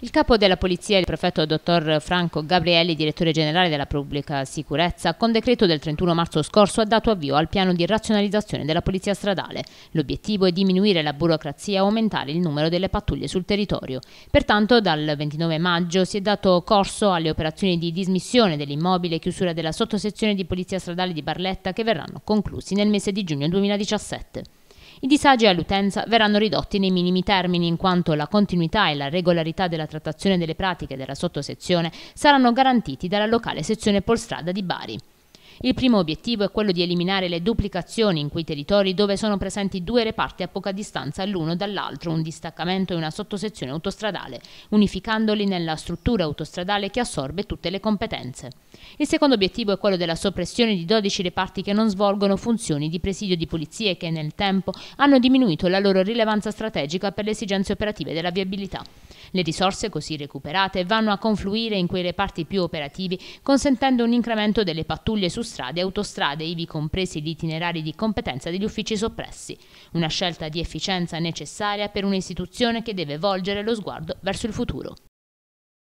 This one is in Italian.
Il capo della polizia, il prefetto dottor Franco Gabrielli, direttore generale della pubblica sicurezza, con decreto del 31 marzo scorso ha dato avvio al piano di razionalizzazione della polizia stradale. L'obiettivo è diminuire la burocrazia e aumentare il numero delle pattuglie sul territorio. Pertanto dal 29 maggio si è dato corso alle operazioni di dismissione dell'immobile e chiusura della sottosezione di polizia stradale di Barletta che verranno conclusi nel mese di giugno 2017. I disagi all'utenza verranno ridotti nei minimi termini in quanto la continuità e la regolarità della trattazione delle pratiche della sottosezione saranno garantiti dalla locale sezione Polstrada di Bari. Il primo obiettivo è quello di eliminare le duplicazioni in quei territori dove sono presenti due reparti a poca distanza l'uno dall'altro, un distaccamento e una sottosezione autostradale, unificandoli nella struttura autostradale che assorbe tutte le competenze. Il secondo obiettivo è quello della soppressione di 12 reparti che non svolgono funzioni di presidio di polizia e che nel tempo hanno diminuito la loro rilevanza strategica per le esigenze operative della viabilità. Le risorse così recuperate vanno a confluire in quei reparti più operativi, consentendo un incremento delle pattuglie su strade e autostrade, ivi compresi gli itinerari di competenza degli uffici soppressi. Una scelta di efficienza necessaria per un'istituzione che deve volgere lo sguardo verso il futuro.